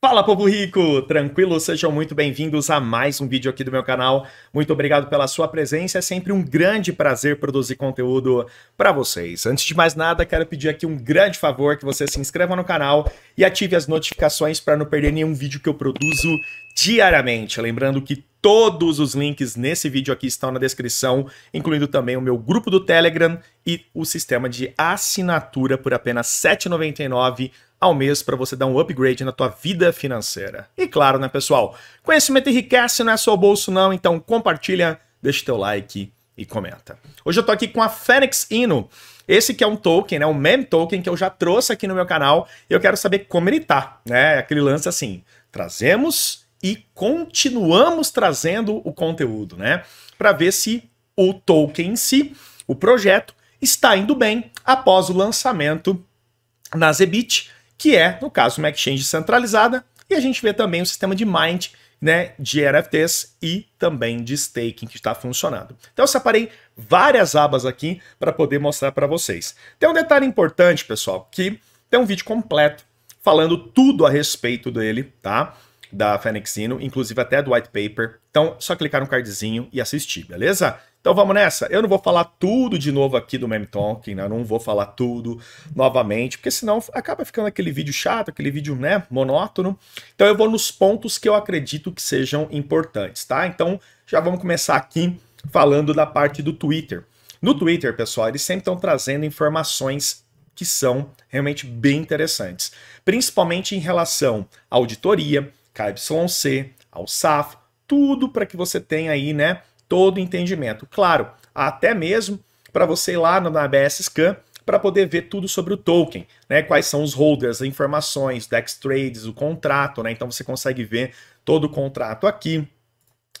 Fala, povo rico! Tranquilo? Sejam muito bem-vindos a mais um vídeo aqui do meu canal. Muito obrigado pela sua presença, é sempre um grande prazer produzir conteúdo para vocês. Antes de mais nada, quero pedir aqui um grande favor que você se inscreva no canal e ative as notificações para não perder nenhum vídeo que eu produzo diariamente. Lembrando que Todos os links nesse vídeo aqui estão na descrição, incluindo também o meu grupo do Telegram e o sistema de assinatura por apenas R$ 7,99 ao mês para você dar um upgrade na tua vida financeira. E claro, né, pessoal? Conhecimento enriquece, não é só o bolso não, então compartilha, deixa teu like e comenta. Hoje eu tô aqui com a Fênix Inu, Esse que é um token, né, um meme token que eu já trouxe aqui no meu canal, eu quero saber como ele tá, né? Aquele lance assim, trazemos e continuamos trazendo o conteúdo, né? Para ver se o token em si, o projeto, está indo bem após o lançamento na Zebit, que é, no caso, uma exchange centralizada, e a gente vê também o sistema de Mind, né, de NFTs e também de staking que está funcionando. Então eu separei várias abas aqui para poder mostrar para vocês. Tem um detalhe importante, pessoal, que tem um vídeo completo falando tudo a respeito dele, tá? da Fenixino, inclusive até do white paper. Então, só clicar no cardzinho e assistir, beleza? Então vamos nessa. Eu não vou falar tudo de novo aqui do Meme Talking, né? não vou falar tudo novamente, porque senão acaba ficando aquele vídeo chato, aquele vídeo, né, monótono. Então eu vou nos pontos que eu acredito que sejam importantes, tá? Então já vamos começar aqui falando da parte do Twitter. No Twitter, pessoal, eles sempre estão trazendo informações que são realmente bem interessantes, principalmente em relação à auditoria, KYC, ao SAF, tudo para que você tenha aí, né, todo entendimento. Claro, até mesmo para você ir lá na ABS Scan para poder ver tudo sobre o token, né? Quais são os holders, as informações, dex trades, o contrato, né? Então você consegue ver todo o contrato aqui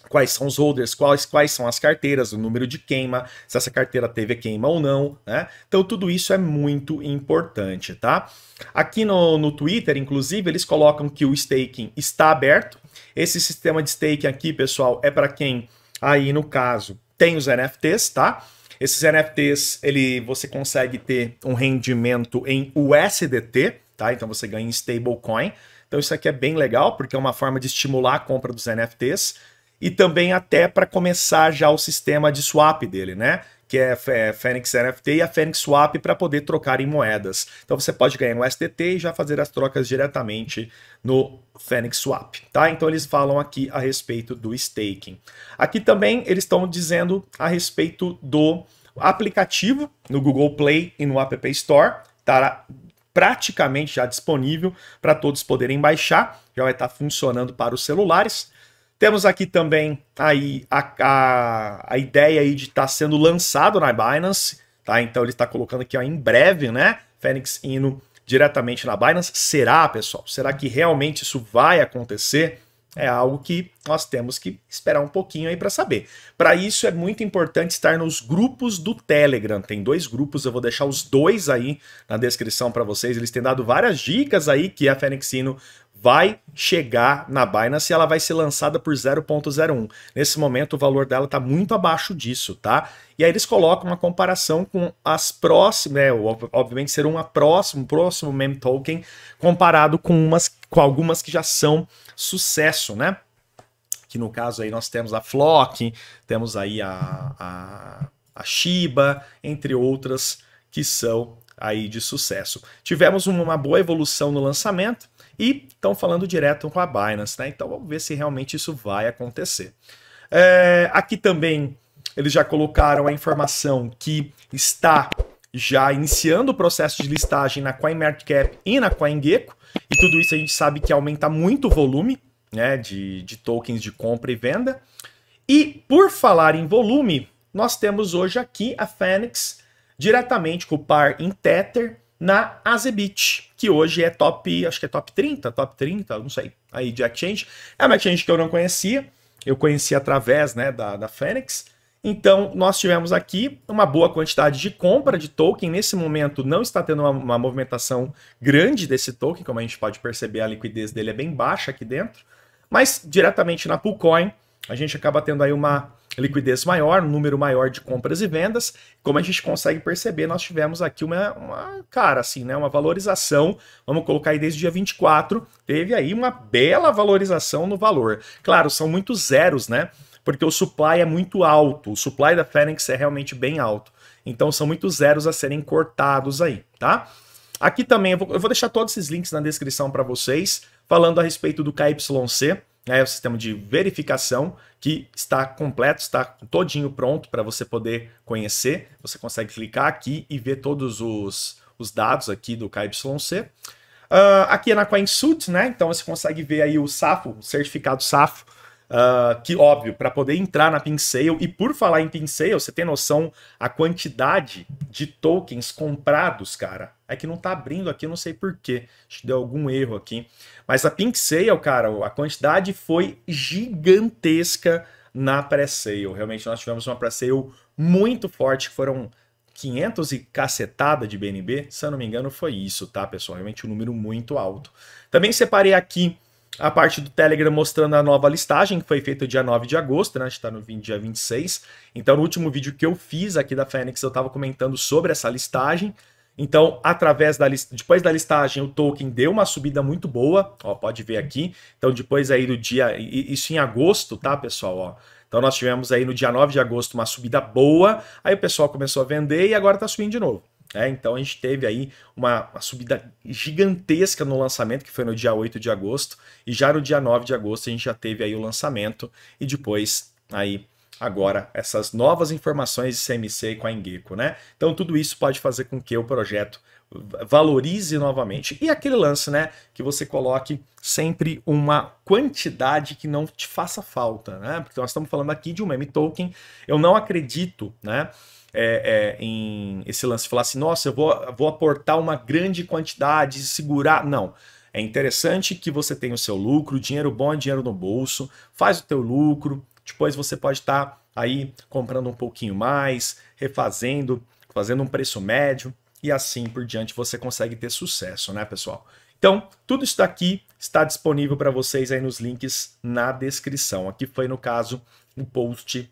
quais são os holders, quais, quais são as carteiras, o número de queima, se essa carteira teve queima ou não, né? Então tudo isso é muito importante, tá? Aqui no, no Twitter, inclusive, eles colocam que o staking está aberto. Esse sistema de staking aqui, pessoal, é para quem aí no caso tem os NFTs, tá? Esses NFTs, ele você consegue ter um rendimento em USDT, tá? Então você ganha em stablecoin. Então isso aqui é bem legal, porque é uma forma de estimular a compra dos NFTs e também até para começar já o sistema de swap dele, né? Que é, é Fênix NFT e a Fênix Swap para poder trocar em moedas. Então você pode ganhar no STT e já fazer as trocas diretamente no Fênix Swap, tá? Então eles falam aqui a respeito do staking. Aqui também eles estão dizendo a respeito do aplicativo no Google Play e no App Store, tá? praticamente já disponível para todos poderem baixar, já vai estar tá funcionando para os celulares. Temos aqui também aí a, a, a ideia aí de estar tá sendo lançado na Binance, tá? Então ele está colocando aqui ó, em breve, né? Fênix indo diretamente na Binance. Será, pessoal? Será que realmente isso vai acontecer? É algo que nós temos que esperar um pouquinho aí para saber. Para isso é muito importante estar nos grupos do Telegram. Tem dois grupos, eu vou deixar os dois aí na descrição para vocês. Eles têm dado várias dicas aí que a Fênixino vai chegar na Binance e ela vai ser lançada por 0.01. Nesse momento o valor dela está muito abaixo disso, tá? E aí eles colocam uma comparação com as próximas, né, obviamente serão uma próxima, um próximo meme token comparado com umas com algumas que já são sucesso, né? Que no caso aí nós temos a Flock, temos aí a, a, a Shiba, entre outras que são aí de sucesso. Tivemos uma boa evolução no lançamento e estão falando direto com a Binance, né? Então vamos ver se realmente isso vai acontecer. É, aqui também eles já colocaram a informação que está já iniciando o processo de listagem na CoinMarketCap e na CoinGecko, e tudo isso a gente sabe que aumenta muito o volume né, de, de tokens de compra e venda. E por falar em volume, nós temos hoje aqui a Fênix diretamente com o par em Tether na Azebit, que hoje é top, acho que é top 30, top 30, não sei, aí de exchange. É uma exchange que eu não conhecia, eu conheci através né, da, da Fênix. Então, nós tivemos aqui uma boa quantidade de compra de token. Nesse momento, não está tendo uma, uma movimentação grande desse token, como a gente pode perceber, a liquidez dele é bem baixa aqui dentro. Mas diretamente na Poolcoin, a gente acaba tendo aí uma liquidez maior, um número maior de compras e vendas. Como a gente consegue perceber, nós tivemos aqui uma, uma cara assim, né, uma valorização. Vamos colocar aí desde o dia 24, teve aí uma bela valorização no valor. Claro, são muitos zeros, né? Porque o supply é muito alto, o supply da Fenix é realmente bem alto. Então são muitos zeros a serem cortados aí, tá? Aqui também eu vou, eu vou deixar todos esses links na descrição para vocês, falando a respeito do KYC. Né? É o sistema de verificação que está completo, está todinho pronto para você poder conhecer. Você consegue clicar aqui e ver todos os, os dados aqui do KYC. Uh, ah, aqui é na CoinSuit, né? Então você consegue ver aí o SAFO, o certificado SAFO, Uh, que, óbvio, para poder entrar na Pink Sale, e por falar em Pink Sale, você tem noção a quantidade de tokens comprados, cara? É que não tá abrindo aqui, eu não sei porquê. Acho que deu algum erro aqui. Mas a Pink Sale, cara, a quantidade foi gigantesca na pré-sale. Realmente nós tivemos uma pré-sale muito forte, foram 500 e cacetada de BNB, se eu não me engano foi isso, tá, pessoal? Realmente um número muito alto. Também separei aqui a parte do Telegram mostrando a nova listagem, que foi feita dia 9 de agosto, né? A gente está no dia 26. Então, no último vídeo que eu fiz aqui da Fênix, eu estava comentando sobre essa listagem. Então, através da lista, depois da listagem, o token deu uma subida muito boa, ó, pode ver aqui. Então, depois aí do dia, isso em agosto, tá, pessoal, ó. Então, nós tivemos aí no dia 9 de agosto uma subida boa, aí o pessoal começou a vender e agora está subindo de novo. É, então a gente teve aí uma, uma, subida gigantesca no lançamento, que foi no dia 8 de agosto, e já no dia 9 de agosto a gente já teve aí o lançamento, e depois aí agora essas novas informações de CMC a CoinGecko, né? Então tudo isso pode fazer com que o projeto valorize novamente. E aquele lance, né, que você coloque sempre uma quantidade que não te faça falta, né? Porque nós estamos falando aqui de um meme token. Eu não acredito, né, é, é, em esse lance, falar assim, nossa, eu vou, vou aportar uma grande quantidade, segurar. Não. É interessante que você tenha o seu lucro, dinheiro bom é dinheiro no bolso, faz o teu lucro, depois você pode estar tá aí comprando um pouquinho mais, refazendo, fazendo um preço médio e assim por diante você consegue ter sucesso, né, pessoal? Então, tudo isso daqui está disponível para vocês aí nos links na descrição. Aqui foi, no caso, um post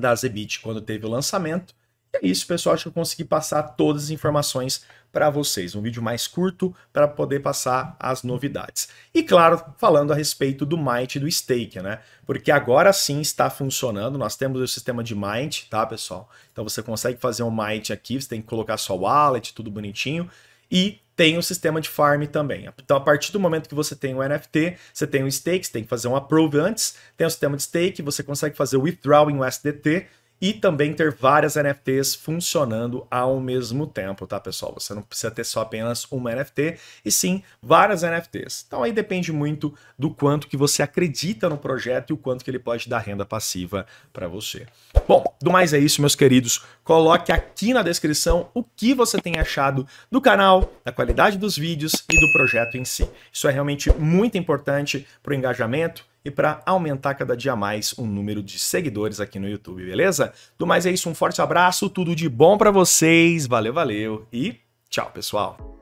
da Zebit quando teve o lançamento. E é isso, pessoal. Acho que eu consegui passar todas as informações para vocês. Um vídeo mais curto para poder passar as novidades. E claro, falando a respeito do Might e do Stake, né? Porque agora sim está funcionando. Nós temos o sistema de Might, tá, pessoal? Então você consegue fazer um Might aqui, você tem que colocar sua wallet, tudo bonitinho. E tem um sistema de farm também. Então, a partir do momento que você tem o NFT, você tem o stake, você tem que fazer um approve antes, tem o sistema de stake, você consegue fazer o withdrawal em USDT, e também ter várias NFTs funcionando ao mesmo tempo, tá, pessoal? Você não precisa ter só apenas uma NFT, e sim várias NFTs. Então aí depende muito do quanto que você acredita no projeto e o quanto que ele pode dar renda passiva para você. Bom, do mais é isso, meus queridos. Coloque aqui na descrição o que você tem achado do canal, da qualidade dos vídeos e do projeto em si. Isso é realmente muito importante para o engajamento e para aumentar cada dia mais o número de seguidores aqui no YouTube, beleza? Do mais é isso, um forte abraço, tudo de bom para vocês, valeu, valeu e tchau, pessoal.